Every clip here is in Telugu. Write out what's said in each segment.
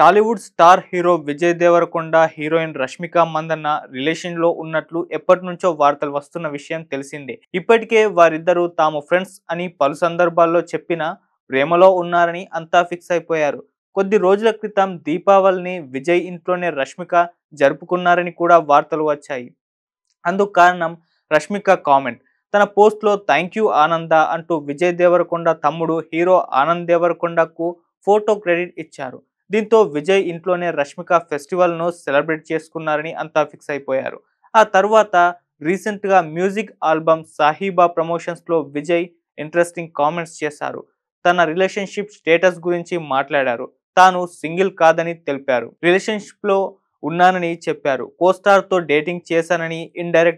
Tollywood star hero Vijay Deverakonda heroine Rashmika Mandanna రిలేషన్లో ఉన్నట్లు ఎప్పటి నుంచో వార్తలు వస్తున్న విషయం తెలిసిందే ఇప్పటికే వారిద్దరూ తాము ఫ్రెండ్స్ అని పలు సందర్భాల్లో చెప్పిన ప్రేమలో ఉన్నారని అంతా ఫిక్స్ అయిపోయారు కొద్ది రోజుల క్రితం దీపావళిని విజయ్ ఇంట్లోనే రష్మిక జరుపుకున్నారని కూడా వార్తలు వచ్చాయి అందుకు కారణం రష్మిక కామెంట్ తన పోస్ట్లో థ్యాంక్ యూ ఆనంద అంటూ విజయ్ దేవరకొండ తమ్ముడు హీరో ఆనంద్ దేవరకొండకు ఫోటో క్రెడిట్ ఇచ్చారు దీంతో విజయ్ ఇంట్లోనే రష్మిక ఫెస్టివల్ను సెలబ్రేట్ చేసుకున్నారని అంతా ఫిక్స్ అయిపోయారు ఆ తర్వాత రీసెంట్గా మ్యూజిక్ ఆల్బమ్ సాహిబా ప్రమోషన్స్లో విజయ్ ఇంట్రెస్టింగ్ కామెంట్స్ చేశారు తన రిలేషన్షిప్ స్టేటస్ గురించి మాట్లాడారు తాను సింగిల్ కాదని తెలిపారు రిలేషన్షిప్లో ఉన్నానని చెప్పారు కోస్టార్తో డేటింగ్ చేశానని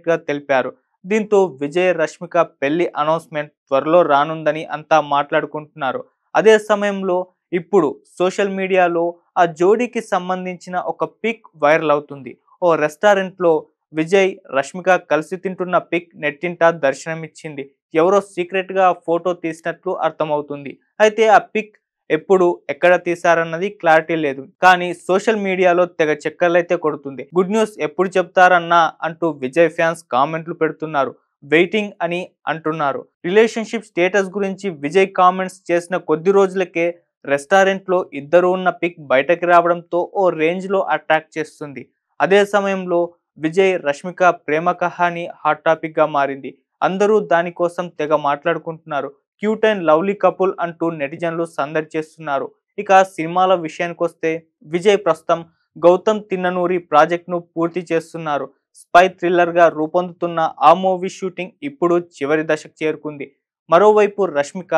గా తెలిపారు దీంతో విజయ్ రష్మిక పెళ్లి అనౌన్స్మెంట్ త్వరలో రానుందని అంతా మాట్లాడుకుంటున్నారు అదే సమయంలో ఇప్పుడు సోషల్ మీడియాలో ఆ జోడీకి సంబంధించిన ఒక పిక్ వైరల్ అవుతుంది ఓ రెస్టారెంట్లో విజయ్ రష్మిక కలిసి తింటున్న పిక్ నెట్టింట దర్శనమిచ్చింది ఎవరో సీక్రెట్గా ఫోటో తీసినట్లు అర్థమవుతుంది అయితే ఆ పిక్ ఎప్పుడు ఎక్కడ తీశారన్నది క్లారిటీ లేదు కానీ సోషల్ మీడియాలో తెగ చక్కర్లైతే కొడుతుంది గుడ్ న్యూస్ ఎప్పుడు చెప్తారన్నా అంటూ విజయ్ ఫ్యాన్స్ కామెంట్లు పెడుతున్నారు వెయిటింగ్ అని అంటున్నారు రిలేషన్షిప్ స్టేటస్ గురించి విజయ్ కామెంట్స్ చేసిన కొద్ది రోజులకే రెస్టారెంట్లో ఇద్దరు ఉన్న పిక్ బయటకు రావడంతో ఓ రేంజ్లో అట్రాక్ట్ చేస్తుంది అదే సమయంలో విజయ్ రష్మిక ప్రేమ కహాని హాట్ టాపిక్గా మారింది అందరూ దానికోసం తెగ మాట్లాడుకుంటున్నారు క్యూట్ అండ్ లవ్లీ కపుల్ అంటూ నెటిజన్లు సందడి చేస్తున్నారు ఇక సినిమాల విషయానికి వస్తే విజయ్ ప్రస్తుతం గౌతమ్ తిన్ననూరి ప్రాజెక్ట్ను పూర్తి చేస్తున్నారు స్పై థ్రిల్లర్గా రూపొందుతున్న ఆ మూవీ షూటింగ్ ఇప్పుడు చివరి దశకు చేరుకుంది మరోవైపు రష్మిక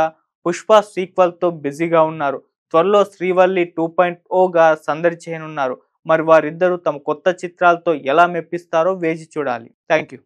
పుష్ప తో బిజీగా ఉన్నారు త్వరలో శ్రీవల్లి టూ పాయింట్ ఓగా సందడి చేయనున్నారు మరి వారిద్దరూ తమ కొత్త చిత్రాలతో ఎలా మెప్పిస్తారో వేచి చూడాలి థ్యాంక్ యూ